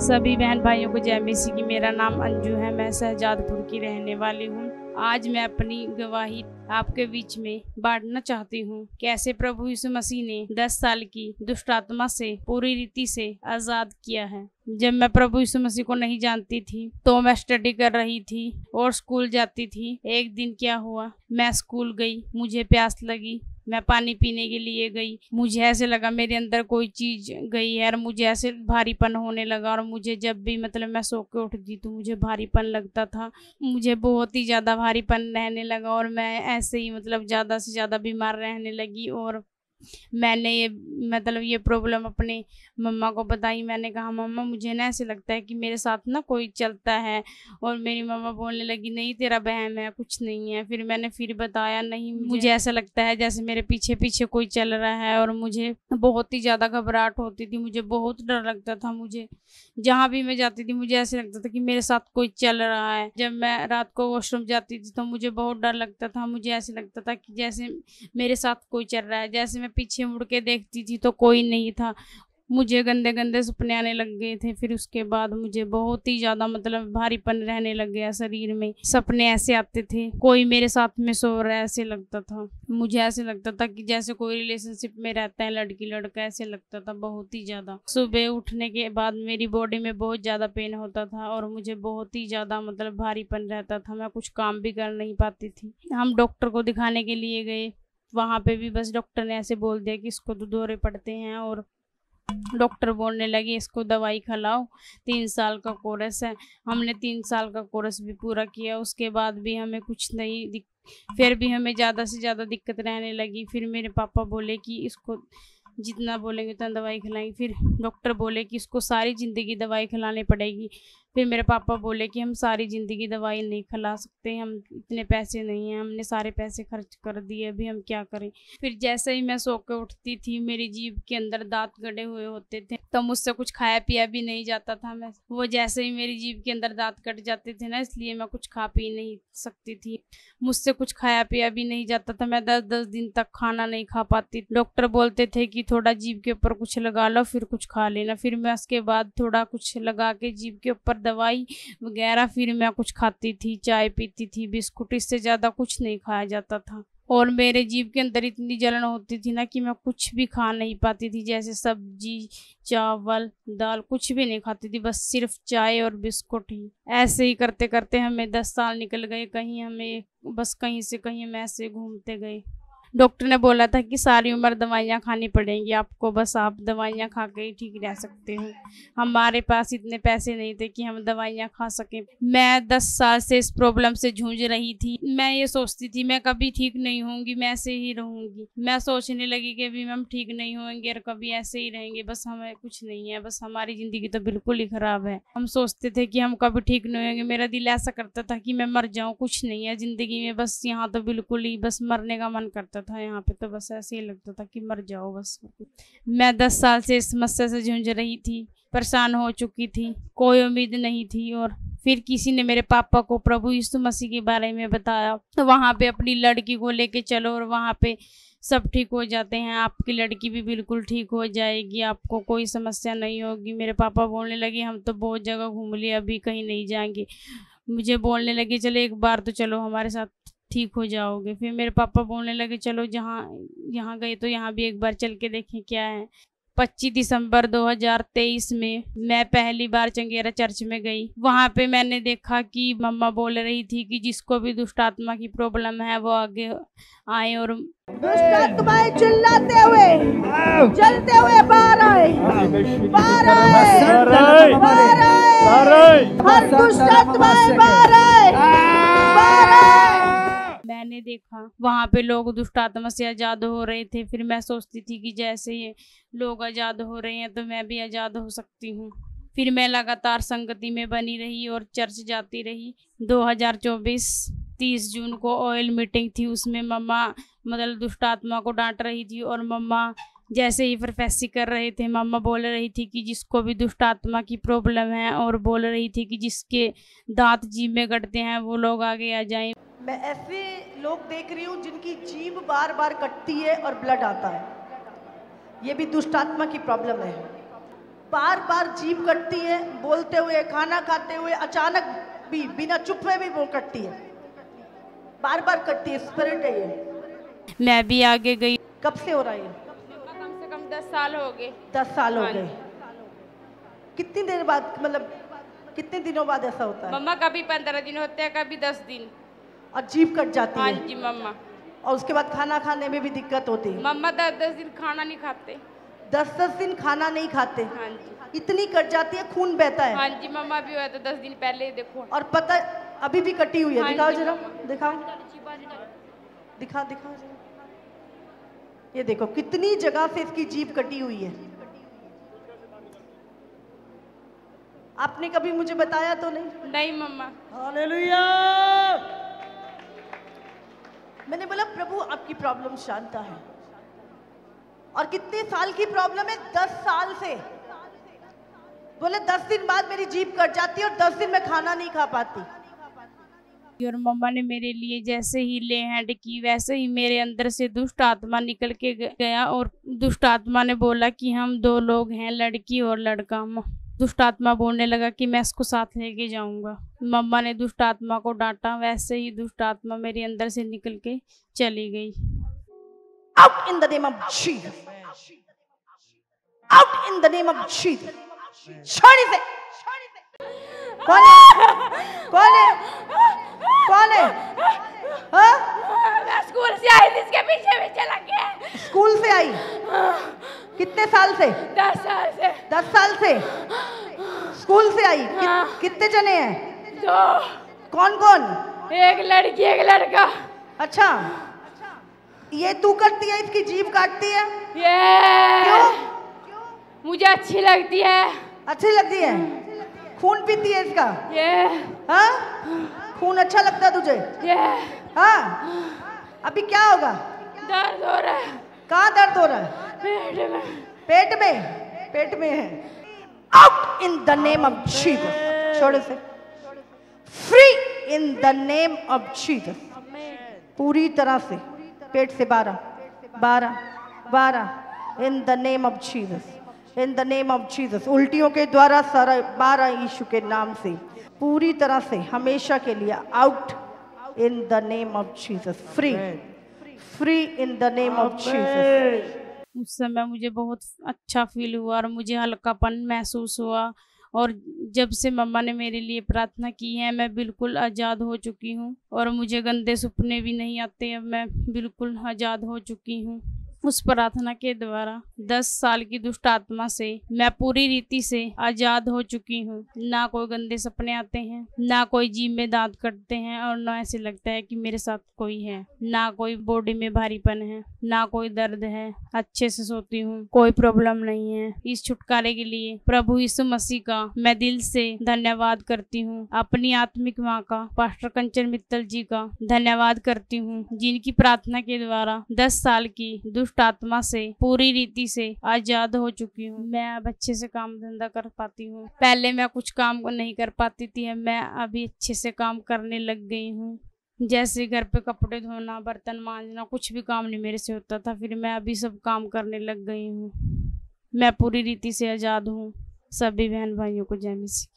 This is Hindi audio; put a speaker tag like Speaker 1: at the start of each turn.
Speaker 1: सभी बहन भाइयों को जय मसीह की मेरा नाम अंजू है मैं शहजादपुर की रहने वाली हूँ आज मैं अपनी गवाही आपके बीच में बांटना चाहती हूँ कैसे प्रभु यीशु मसीह ने दस साल की दुष्टात्मा से पूरी रीति से आजाद किया है जब मैं प्रभु यीशु मसीह को नहीं जानती थी तो मैं स्टडी कर रही थी और स्कूल जाती थी एक दिन क्या हुआ मैं स्कूल गई मुझे प्यास लगी मैं पानी पीने के लिए गई मुझे ऐसे लगा मेरे अंदर कोई चीज़ गई है और मुझे ऐसे भारीपन होने लगा और मुझे जब भी मतलब मैं सो के उठती तो मुझे भारीपन लगता था मुझे बहुत ही ज़्यादा भारीपन रहने लगा और मैं ऐसे ही मतलब ज़्यादा से ज़्यादा बीमार रहने लगी और मैंने ये मतलब ये प्रॉब्लम अपनी मम्मा को बताई मैंने कहा मम्मा मुझे ना ऐसे लगता है कि मेरे साथ ना कोई चलता है और मेरी मम्मा बोलने लगी नहीं तेरा बहम है कुछ नहीं है फिर मैंने फिर बताया नहीं मुझे ऐसा लगता है जैसे मेरे पीछे पीछे कोई चल रहा है और मुझे बहुत ही ज़्यादा घबराहट होती थी मुझे बहुत डर लगता था मुझे जहाँ भी मैं जाती थी मुझे ऐसे लगता था कि मेरे साथ कोई चल रहा है जब मैं रात को वॉशरूम जाती थी तो मुझे बहुत डर लगता था मुझे ऐसे लगता था कि जैसे मेरे साथ कोई चल रहा है जैसे मैं पीछे मुड़ के देखती थी तो कोई नहीं था मुझे गंदे गंदे सपने आने लग गए थे फिर उसके बाद मुझे बहुत ही ज़्यादा मतलब भारीपन रहने लग गया शरीर में सपने ऐसे आते थे कोई मेरे साथ में सो रहा है ऐसे लगता था मुझे ऐसे लगता था कि जैसे कोई रिलेशनशिप में रहता है लड़की लड़का ऐसे लगता था बहुत ही ज़्यादा सुबह उठने के बाद मेरी बॉडी में बहुत ज़्यादा पेन होता था और मुझे बहुत ही ज़्यादा मतलब भारीपन रहता था मैं कुछ काम भी कर नहीं पाती थी हम डॉक्टर को दिखाने के लिए गए वहाँ पे भी बस डॉक्टर ने ऐसे बोल दिया कि इसको तो दौरे पड़ते हैं और डॉक्टर बोलने लगे इसको दवाई खिलाओ तीन साल का कोर्स है हमने तीन साल का कोर्स भी पूरा किया उसके बाद भी हमें कुछ नहीं दिख फिर भी हमें ज़्यादा से ज़्यादा दिक्कत रहने लगी फिर मेरे पापा बोले कि इसको जितना बोलेंगे उतना दवाई खिलाएंगे फिर डॉक्टर बोले कि इसको सारी ज़िंदगी दवाई खिलानी पड़ेगी फिर मेरे पापा बोले कि हम सारी ज़िंदगी दवाई नहीं खिला सकते हम इतने पैसे नहीं हैं हमने सारे पैसे खर्च कर दिए अभी हम क्या करें फिर जैसे ही मैं सो के उठती थी मेरी जीभ के अंदर दांत गड़े हुए होते थे तो मुझसे कुछ खाया पिया भी नहीं जाता था मैं वो जैसे ही मेरी जीभ के अंदर दांत कट जाते थे ना इसलिए मैं कुछ खा पी नहीं सकती थी मुझसे कुछ खाया पिया भी नहीं जाता था मैं दस दस दिन तक खाना नहीं खा पाती डॉक्टर बोलते थे कि थोड़ा जीभ के ऊपर कुछ लगा लो फिर कुछ खा लेना फिर मैं उसके बाद थोड़ा कुछ लगा के जीभ के ऊपर दवाई वगैरह फिर मैं कुछ खाती थी चाय पीती थी बिस्कुट इससे ज़्यादा कुछ नहीं खाया जाता था और मेरे जीव के अंदर इतनी जलन होती थी ना कि मैं कुछ भी खा नहीं पाती थी जैसे सब्जी चावल दाल कुछ भी नहीं खाती थी बस सिर्फ चाय और बिस्कुट ही ऐसे ही करते करते हमें दस साल निकल गए कहीं हमें बस कहीं से कहीं हम ऐसे घूमते गए डॉक्टर ने बोला था कि सारी उम्र दवाइयाँ खानी पड़ेंगी आपको बस आप दवाइयाँ खा के ही ठीक रह सकते हो हमारे पास इतने पैसे नहीं थे कि हम दवाइयाँ खा सकें मैं दस साल से इस प्रॉब्लम से जूझ रही थी मैं ये सोचती थी मैं कभी ठीक नहीं होंगी मैं ऐसे ही रहूँगी मैं सोचने लगी कि अभी हम ठीक नहीं होंगे और कभी ऐसे ही रहेंगे बस हमें कुछ नहीं है बस हमारी ज़िंदगी तो बिल्कुल ही ख़राब है हम सोचते थे कि हम कभी ठीक नहीं होंगे मेरा दिल ऐसा करता था कि मैं मर जाऊँ कुछ नहीं है ज़िंदगी में बस यहाँ तो बिल्कुल ही बस मरने का मन करता था यहाँ पे तो बस ऐसे ही लगता था कि मर जाओ बस मैं दस साल से इस समस्या से जूझ रही थी परेशान हो चुकी थी कोई उम्मीद नहीं थी और फिर किसी ने मेरे पापा को प्रभु यीशु मसीह के बारे में बताया तो वहाँ पे अपनी लड़की को लेके चलो और वहाँ पे सब ठीक हो जाते हैं आपकी लड़की भी बिल्कुल ठीक हो जाएगी आपको कोई समस्या नहीं होगी मेरे पापा बोलने लगे हम तो बहुत जगह घूम लिए अभी कहीं नहीं जाएंगे मुझे बोलने लगे चलो एक बार तो चलो हमारे साथ ठीक हो जाओगे फिर मेरे पापा बोलने लगे चलो जहाँ यहाँ गए तो यहाँ भी एक बार चल के देखें क्या है पच्चीस दिसंबर 2023 में मैं पहली बार चंगेरा चर्च में गई वहाँ पे मैंने देखा कि मम्मा बोल रही थी कि जिसको भी दुष्ट आत्मा की प्रॉब्लम है वो आगे आए और चिल्लाते
Speaker 2: हुए चलते हुए बाहर आए बाहर आए बाहर आए हर दुष्ट आत्माएं बाहर आए बाहर आए मैंने देखा
Speaker 1: वहाँ पे लोग दुष्ट आत्मा से आज़ाद हो रहे थे फिर मैं सोचती थी कि जैसे ये लोग आज़ाद हो रहे हैं तो मैं भी आज़ाद हो सकती हूँ फिर मैं लगातार संगति में बनी रही और चर्च जाती रही 2024 30 जून को ऑयल मीटिंग थी उसमें मम्मा मतलब दुष्ट आत्मा को डांट रही थी और मम्मा जैसे ही प्रोफेसी कर रहे थे मम्मा बोल रही थी कि जिसको भी दुष्ट आत्मा की प्रॉब्लम है और बोल रही थी कि जिसके दांत जी में गटते हैं वो लोग आगे आ जाएं
Speaker 2: मैं ऐसे लोग देख रही हूँ जिनकी जीभ बार बार कटती है और ब्लड आता है ये भी दुष्टात्मा की प्रॉब्लम है बार बार जीभ कटती है बोलते हुए खाना खाते हुए अचानक भी बिना चुप में भी वो कटती है बार बार कटती है स्पिरिट है ये
Speaker 1: मैं भी आगे गई कब से हो रहा है
Speaker 2: कम से कम दस साल हो गए दस साल हो हाँ गए कितनी देर बाद मतलब कितने दिनों बाद ऐसा होता है
Speaker 1: मम्मा कभी पंद्रह दिन होते हैं कभी दस दिन
Speaker 2: और जीप कट जाती हाँ है जी मम्मा और उसके बाद खाना खाने में भी दिक्कत होती है मम्मा दस दस दिन खाना नहीं खाते दस दस दिन खाना नहीं खाते हाँ जी इतनी कट जाती है खून बहता है हाँ जी
Speaker 1: मम्मा भी हुआ था तो दस दिन पहले देखो
Speaker 2: और पता अभी भी कटी हुई है हाँ दिखाओ जरा दिखाओ दिखा दिखाओ जरा ये देखो कितनी जगह से इसकी जीप कटी हुई है आपने कभी मुझे बताया तो नहीं नहीं मम्मा हालेलुया मैंने बोला प्रभु आपकी प्रॉब्लम शांता है और कितने साल की प्रॉब्लम है दस साल से बोले दस दिन बाद मेरी जीप कट जाती है और दस दिन में खाना नहीं खा पाती
Speaker 1: और मम्मा ने मेरे लिए जैसे ही ले हैंड की वैसे ही मेरे अंदर से दुष्ट आत्मा निकल के गया और दुष्ट आत्मा ने बोला कि हम दो लोग हैं लड़की और लड़का दुष्ट आत्मा बोलने लगा कि मैं इसको साथ लेके जाऊंगा मम्मा ने दुष्ट आत्मा को डांटा वैसे ही दुष्ट आत्मा मेरे अंदर से निकल के चली गई Out in the name of Jesus.
Speaker 2: Out in the name of Jesus. छोड़ इसे कौन कौन एक लड़की एक लड़का अच्छा ये तू करती है इसकी जीव काटती है ये क्यों? मुझे अच्छी लगती है अच्छी लगती है खून पीती है इसका ये हाँ? खून अच्छा लगता है तुझे ये हाँ अभी क्या होगा
Speaker 1: दर्द हो रहा है
Speaker 2: कहाँ दर्द हो रहा है
Speaker 1: पेट
Speaker 2: में पेट में पेट में है out in the name of जीव छोड़ो से free in the name of Jesus पूरी तरह से पेट से बारह बारह बारह in the name of Jesus in the name of Jesus उल्टियों के द्वारा सारा बारह यीशु के नाम से पूरी तरह से हमेशा के लिए out in the name of Jesus free free in the name of Jesus
Speaker 1: उस समय मुझे बहुत अच्छा फील हुआ और मुझे हल्कापन महसूस हुआ और जब से मम्मा ने मेरे लिए प्रार्थना की है मैं बिल्कुल आज़ाद हो चुकी हूँ और मुझे गंदे सपने भी नहीं आते अब मैं बिल्कुल आज़ाद हो चुकी हूँ उस प्रार्थना के द्वारा दस साल की दुष्ट आत्मा से मैं पूरी रीति से आजाद हो चुकी हूँ ना कोई गंदे सपने आते हैं ना कोई जीव में दांत कटते हैं और ना ऐसे लगता है कि मेरे साथ कोई है ना कोई बॉडी में भारीपन है ना कोई दर्द है अच्छे से सोती हूँ कोई प्रॉब्लम नहीं है इस छुटकारे के लिए प्रभु यीशु मसीह का मैं दिल से धन्यवाद करती हूँ अपनी आत्मिक माँ का पास्टर कंचन मित्तल जी का धन्यवाद करती हूँ जिनकी प्रार्थना के द्वारा दस साल की दुष्ट दुष्ट आत्मा से पूरी रीति से आजाद हो चुकी हूँ मैं अब अच्छे से काम धंधा कर पाती हूँ पहले मैं कुछ काम नहीं कर पाती थी मैं अभी अच्छे से काम करने लग गई हूँ जैसे घर पे कपड़े धोना बर्तन मांजना कुछ भी काम नहीं मेरे से होता था फिर मैं अभी सब काम करने लग गई हूँ मैं पूरी रीति से आज़ाद हूँ सभी बहन भाइयों को जय मसीह